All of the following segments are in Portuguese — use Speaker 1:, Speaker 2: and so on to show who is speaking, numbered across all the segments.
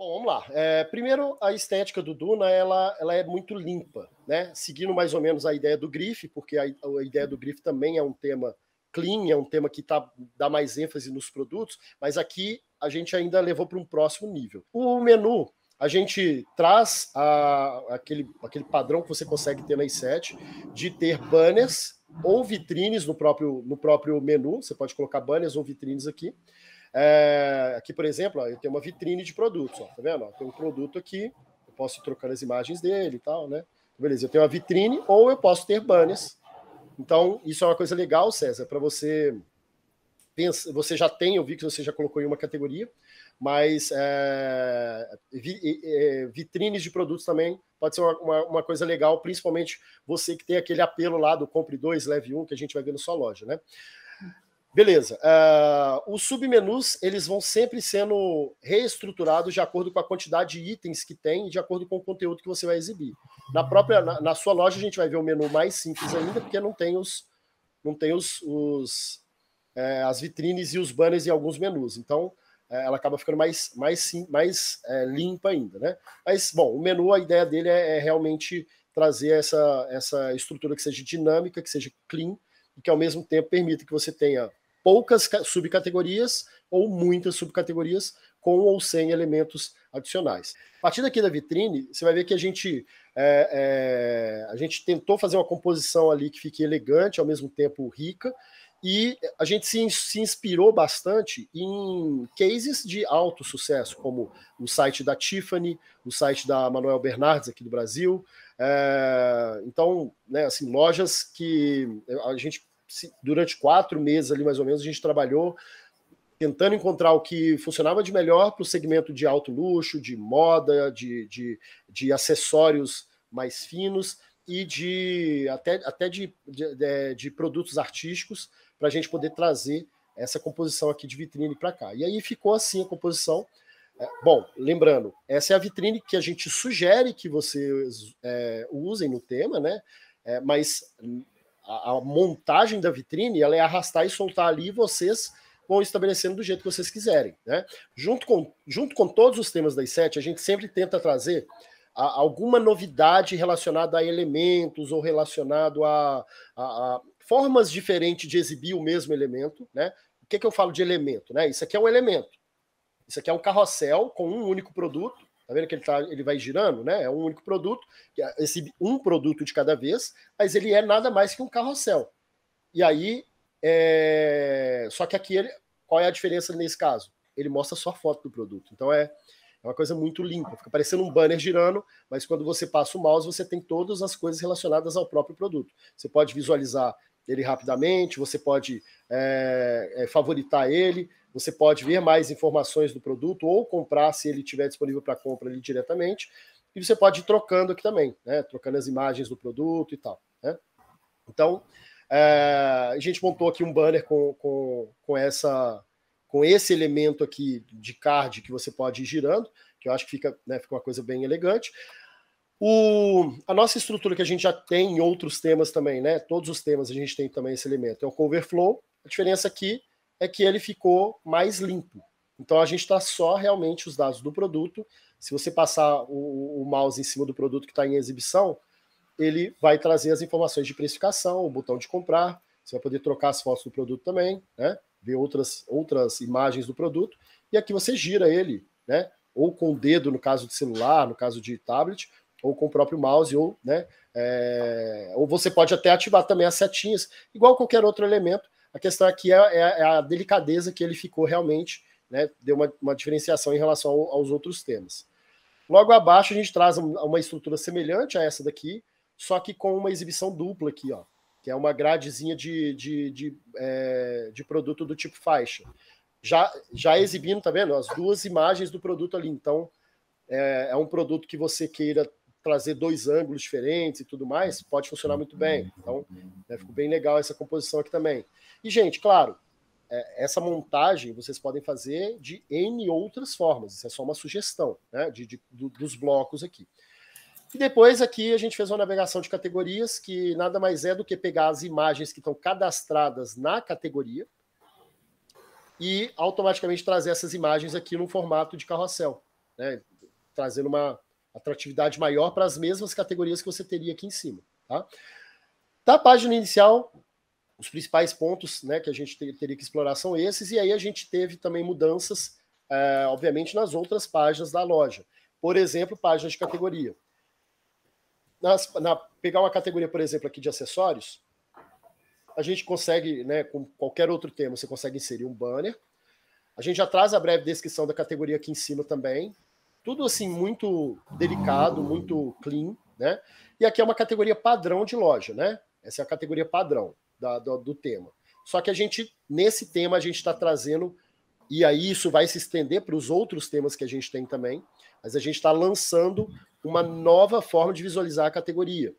Speaker 1: Bom, vamos lá. É, primeiro, a estética do Duna ela, ela é muito limpa, né? Seguindo mais ou menos a ideia do Griff, porque a, a ideia do Griff também é um tema clean, é um tema que tá, dá mais ênfase nos produtos, mas aqui a gente ainda levou para um próximo nível. O menu, a gente traz a, aquele, aquele padrão que você consegue ter na i7 de ter banners ou vitrines no próprio, no próprio menu, você pode colocar banners ou vitrines aqui. É, aqui, por exemplo, ó, eu tenho uma vitrine de produtos, ó, tá vendo? Ó, tem um produto aqui, eu posso trocar as imagens dele e tal, né? Então, beleza, eu tenho uma vitrine ou eu posso ter banners. Então, isso é uma coisa legal, César, para você pensa, você já tem, eu vi que você já colocou em uma categoria, mas é, é, vitrines de produtos também pode ser uma, uma, uma, coisa legal, principalmente você que tem aquele apelo lá do compre dois, leve um, que a gente vai ver na sua loja, né? Beleza. Uh, os submenus eles vão sempre sendo reestruturados de acordo com a quantidade de itens que tem e de acordo com o conteúdo que você vai exibir. Na própria na, na sua loja a gente vai ver um menu mais simples ainda porque não tem os não tem os, os é, as vitrines e os banners em alguns menus. Então é, ela acaba ficando mais mais sim, mais é, limpa ainda, né? Mas bom, o menu a ideia dele é, é realmente trazer essa essa estrutura que seja dinâmica, que seja clean e que ao mesmo tempo permita que você tenha poucas subcategorias ou muitas subcategorias com ou sem elementos adicionais. A partir daqui da vitrine, você vai ver que a gente, é, é, a gente tentou fazer uma composição ali que fique elegante, ao mesmo tempo rica, e a gente se, se inspirou bastante em cases de alto sucesso, como o site da Tiffany, o site da Manuel Bernardes aqui do Brasil. É, então, né, assim, lojas que a gente durante quatro meses ali, mais ou menos, a gente trabalhou tentando encontrar o que funcionava de melhor para o segmento de alto luxo, de moda, de, de, de acessórios mais finos e de até, até de, de, de produtos artísticos para a gente poder trazer essa composição aqui de vitrine para cá. E aí ficou assim a composição. É, bom, lembrando, essa é a vitrine que a gente sugere que vocês é, usem no tema, né? É, mas a, montagem da vitrine ela é arrastar e soltar ali e vocês vão estabelecendo do jeito que vocês quiserem. Né? Junto, com, junto com todos os temas das sete, a gente sempre tenta trazer a, alguma novidade relacionada a elementos ou relacionado a, a, a, formas diferentes de exibir o mesmo elemento. Né? O que, que eu falo de elemento? Né? Isso aqui é um elemento. Isso aqui é um carrossel com um único produto Tá vendo que ele, tá, ele vai girando, né? É um único produto, é esse um produto de cada vez, mas ele é nada mais que um carrossel. E aí, é... só que aqui, ele... qual é a diferença nesse caso? Ele mostra só a foto do produto. Então é, é uma coisa muito limpa, fica parecendo um banner girando, mas quando você passa o mouse, você tem todas as coisas relacionadas ao próprio produto. Você pode visualizar ele rapidamente, você pode é, é, favoritar ele, você pode ver mais informações do produto ou comprar se ele estiver disponível para compra ali diretamente. E você pode ir trocando aqui também, né? Trocando as imagens do produto e tal. Né? Então, é, a gente montou aqui um banner com, com, com, essa, com esse elemento aqui de card que você pode ir girando, que eu acho que fica, né, fica uma coisa bem elegante. O, a nossa estrutura que a gente já tem em outros temas também, né? Todos os temas a gente tem também esse elemento. É o Flow. A diferença aqui é é que ele ficou mais limpo. Então a gente está só realmente os dados do produto. Se você passar o, o mouse em cima do produto que está em exibição, ele vai trazer as informações de precificação, o botão de comprar. Você vai poder trocar as fotos do produto também, né? ver outras, outras imagens do produto. E aqui você gira ele, né? ou com o dedo, no caso de celular, no caso de tablet, ou com o próprio mouse, ou, né? É... ou você pode até ativar também as setinhas, igual qualquer outro elemento, a questão aqui é, é, é a delicadeza que ele ficou realmente, né, deu uma, uma diferenciação em relação ao, aos outros temas. Logo abaixo, a gente traz uma estrutura semelhante a essa daqui, só que com uma exibição dupla aqui, ó, que é uma gradezinha de, de, de, é, de produto do tipo faixa. Já, já exibindo, tá vendo? As duas imagens do produto ali. Então, é, é um produto que você queira trazer dois ângulos diferentes e tudo mais, pode funcionar muito bem. Então, né, ficou bem legal essa composição aqui também. E, gente, claro, é, essa montagem vocês podem fazer de N outras formas. Isso é só uma sugestão né, de, de do, dos blocos aqui. E depois aqui a gente fez uma navegação de categorias que nada mais é do que pegar as imagens que estão cadastradas na categoria e automaticamente trazer essas imagens aqui no formato de carrossel, né? trazendo uma, atratividade maior para as mesmas categorias que você teria aqui em cima. Tá? Da página inicial, os principais pontos né, que a gente ter, teria que explorar são esses, e aí a gente teve também mudanças, é, obviamente, nas outras páginas da loja. Por exemplo, páginas de categoria. Nas, na, pegar uma categoria, por exemplo, aqui de acessórios, a gente consegue, né, com qualquer outro tema, você consegue inserir um banner. A gente já traz a breve descrição da categoria aqui em cima também, tudo assim, muito delicado, muito clean, né? E aqui é uma categoria padrão de loja, né? Essa é a categoria padrão da, do, do tema. Só que a gente, nesse tema, a gente está trazendo, e aí isso vai se estender para os outros temas que a gente tem também, mas a gente está lançando uma nova forma de visualizar a categoria.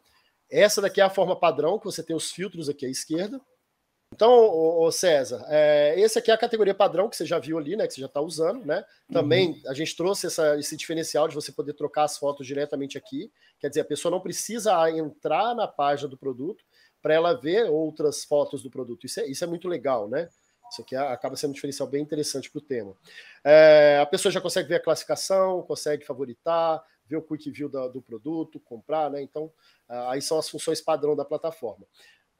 Speaker 1: Essa daqui é a forma padrão, que você tem os filtros aqui à esquerda, então, o César, é, esse aqui é a categoria padrão que você já viu ali, né? Que você já está usando, né? Também uhum. a gente trouxe essa, esse diferencial de você poder trocar as fotos diretamente aqui. Quer dizer, a pessoa não precisa entrar na página do produto para ela ver outras fotos do produto. Isso é, isso é muito legal, né? Isso aqui é, acaba sendo um diferencial bem interessante para o tema. É, a pessoa já consegue ver a classificação, consegue favoritar, ver o quick view da, do produto, comprar, né? Então, aí são as funções padrão da plataforma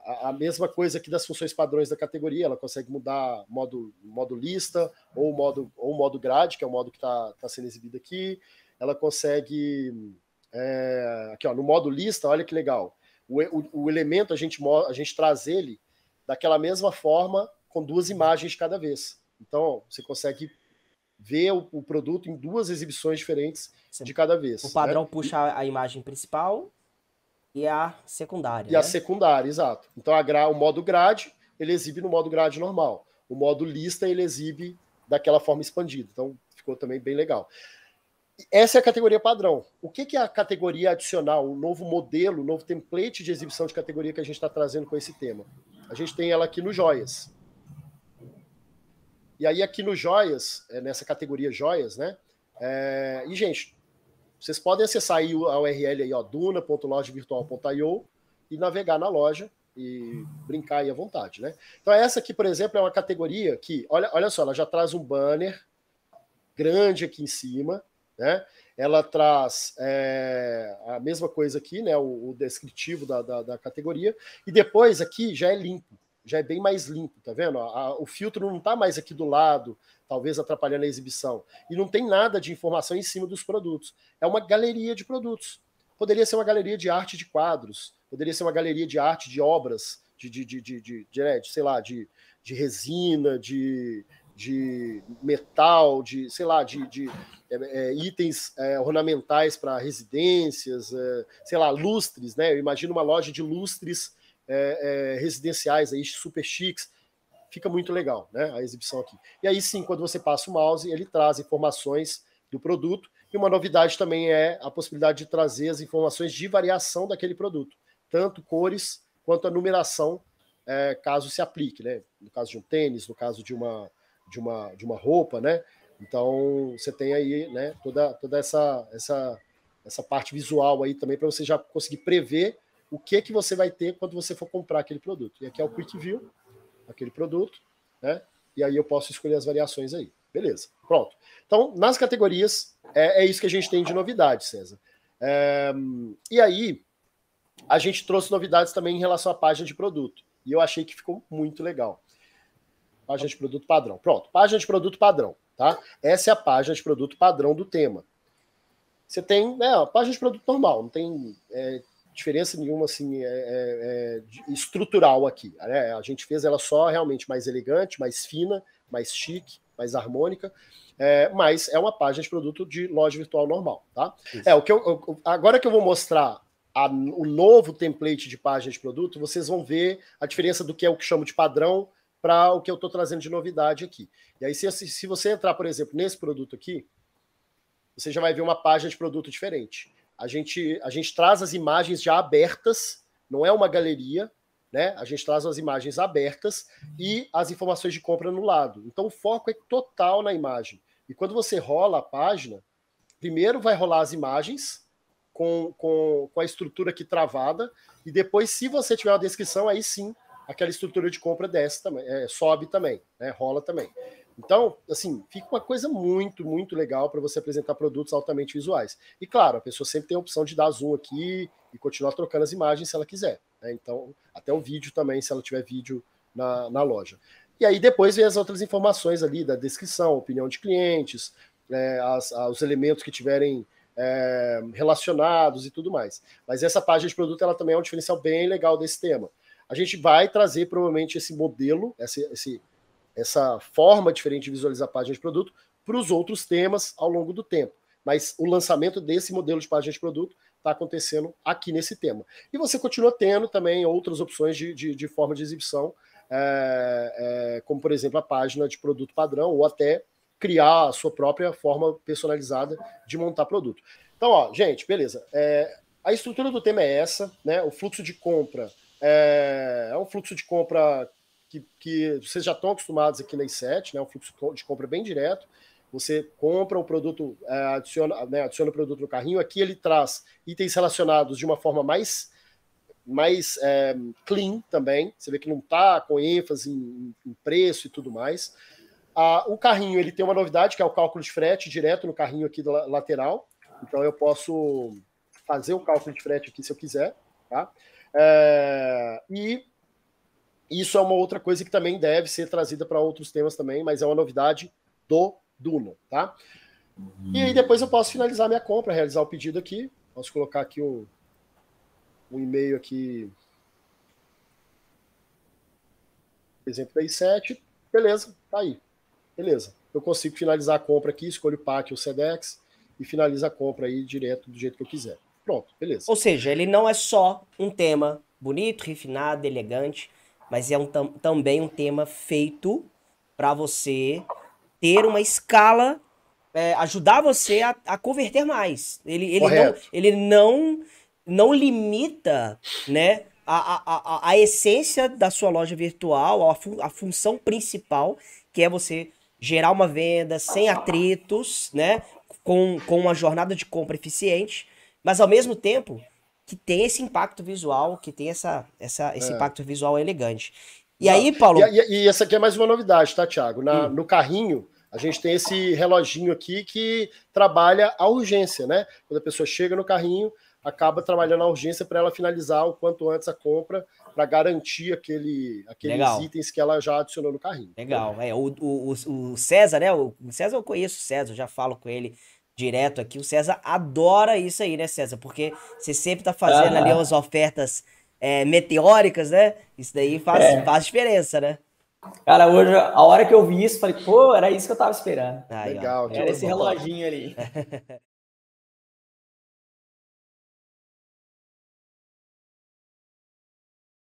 Speaker 1: a, mesma coisa aqui das funções padrões da categoria, ela consegue mudar modo, modo lista ou modo, ou modo grade, que é o modo que está tá sendo exibido aqui. Ela consegue. É, aqui, ó, no modo lista, olha que legal. O, o, o elemento, a gente, a gente traz ele daquela mesma forma com duas imagens cada vez. Então, você consegue ver o, o produto em duas exibições diferentes Sim. de cada vez. O padrão né? puxa a imagem principal e a secundária. E né? a secundária, exato. Então a gra, o modo grade ele exibe no modo grade normal. O modo lista ele exibe daquela forma expandida. Então ficou também bem legal. Essa é a categoria padrão. O que, que é a categoria adicional, o novo modelo, o novo template de exibição de categoria que a gente está trazendo com esse tema? A gente tem ela aqui no Joias. E aí aqui no Joias, é, nessa categoria Joias, né? É... E, gente, vocês podem acessar aí a URL aí, ó, duna.lojavirtual.io e navegar na loja e brincar aí à vontade, né? Então essa aqui, por exemplo, é uma categoria que, olha, olha só, ela já traz um banner grande aqui em cima, né? Ela traz é, a mesma coisa aqui, né? O, o descritivo da, da, da categoria e depois aqui já é limpo já é bem mais limpo, tá vendo? o filtro não está mais aqui do lado, talvez atrapalhando a exibição. E não tem nada de informação em cima dos produtos. É uma galeria de produtos. Poderia ser uma galeria de arte de quadros, poderia ser uma galeria de arte de obras, de, de, de, de, né, sei lá, de, de resina, de, de metal, de, sei lá, de, de é, é, itens é, ornamentais para residências, é, sei lá, lustres, né? Eu imagino uma loja de lustres é, é, residenciais aí, super chiques. Fica muito legal, né? A exibição aqui. E aí sim, quando você passa o mouse, ele traz informações do produto. E uma novidade também é a possibilidade de trazer as informações de variação daquele produto, tanto cores quanto a numeração, é, caso se aplique, né? No caso de um tênis, no caso de uma, de uma, de uma roupa, né? Então você tem aí, né? Toda, toda essa, essa, essa parte visual aí também para você já conseguir prever o que que você vai ter quando você for comprar aquele produto. E aqui é o Quick View, aquele produto, né? E aí eu posso escolher as variações aí. Beleza, pronto. Então, nas categorias, é, é isso que a gente tem de novidade, César. É, e aí, a gente trouxe novidades também em relação à página de produto. E eu achei que ficou muito legal. Página de produto padrão. Pronto, página de produto padrão, tá? Essa é a página de produto padrão do tema. Você tem né, a página de produto normal, não tem é, diferença nenhuma assim é, é, é estrutural aqui. Né? A gente fez ela só realmente mais elegante, mais fina, mais chique, mais harmônica. É, mas é uma página de produto de loja virtual normal, tá? Isso. É o que eu, eu, agora que eu vou mostrar a, o novo template de página de produto, vocês vão ver a diferença do que é o que chamo de padrão para o que eu estou trazendo de novidade aqui. E aí, se, se você entrar, por exemplo, nesse produto aqui, você já vai ver uma página de produto diferente. A gente, a gente traz as imagens já abertas, não é uma galeria, né? A gente traz as imagens abertas e as informações de compra no lado. Então o foco é total na imagem. E quando você rola a página, primeiro vai rolar as imagens com, com, com a estrutura aqui travada, e depois, se você tiver uma descrição, aí sim aquela estrutura de compra desce também, é, sobe também, né? rola também. Então, assim, fica uma coisa muito, muito legal para você apresentar produtos altamente visuais. E claro, a pessoa sempre tem a opção de dar zoom aqui e continuar trocando as imagens se ela quiser. Né? Então, até o vídeo também, se ela tiver vídeo na, na loja. E aí depois vem as outras informações ali da descrição, opinião de clientes, é, as, os elementos que tiverem é, relacionados e tudo mais. Mas essa página de produto ela também é um diferencial bem legal desse tema. A gente vai trazer provavelmente esse modelo, esse, esse essa forma diferente de visualizar a página de produto para os outros temas ao longo do tempo. Mas o lançamento desse modelo de página de produto está acontecendo aqui nesse tema. E você continua tendo também outras opções de, de, de forma de exibição, é, é, como por exemplo a página de produto padrão, ou até criar a sua própria forma personalizada de montar produto. Então, ó, gente, beleza. É, a estrutura do tema é essa, né? O fluxo de compra é, é um fluxo de compra que, que vocês já estão acostumados aqui na I7, né? Um fluxo de compra é bem direto. Você compra o produto, é, adiciona, né, adiciona o produto no carrinho. Aqui ele traz itens relacionados de uma forma mais mais é, clean também. Você vê que não está com ênfase em, em, preço e tudo mais. Ah, o carrinho ele tem uma novidade que é o cálculo de frete direto no carrinho aqui da lateral. Então eu posso fazer o cálculo de frete aqui se eu quiser, tá? É, e isso é uma outra coisa que também deve ser trazida para outros temas também, mas é uma novidade do Duno, tá? Uhum. E aí depois eu posso finalizar minha compra, realizar o pedido aqui. Posso colocar aqui o, um e-mail aqui. exemplo, da i7. Beleza, tá aí. Beleza. Eu consigo finalizar a compra aqui, escolho o PAC ou o SEDEX e finalizo a compra aí direto do jeito que eu quiser. Pronto, beleza. Ou seja, ele não é só um tema bonito, refinado, elegante mas é um, tam, também um tema feito para você ter uma escala, é, ajudar você a, a, converter mais. Ele, ele, não, ele não, não limita, né? A, a, a, a, essência da sua loja virtual, a, a função principal, que é você gerar uma venda sem atritos, né? Com, com uma jornada de compra eficiente, mas ao mesmo tempo que tem esse impacto visual, que tem essa, essa, esse é. impacto visual elegante. E Não. aí, Paulo. E, e, e, essa aqui é mais uma novidade, tá, Thiago? Na, hum. No carrinho, a gente tem esse reloginho aqui que trabalha a urgência, né? Quando a pessoa chega no carrinho, acaba trabalhando a urgência para ela finalizar o quanto antes a compra, para garantir aquele, aqueles Legal. itens que ela já adicionou no carrinho. Legal. É, o, o, o César, né? O César eu conheço o César, já falo com ele direto aqui. O César adora isso aí, né, César? Porque você sempre tá fazendo ah. ali umas ofertas é, meteóricas, né? Isso daí faz, é. faz diferença, né? Cara, hoje, a hora que eu vi isso, falei, pô, era isso que eu tava esperando. Aí, Legal, ó, era tipo, esse reloginho ali.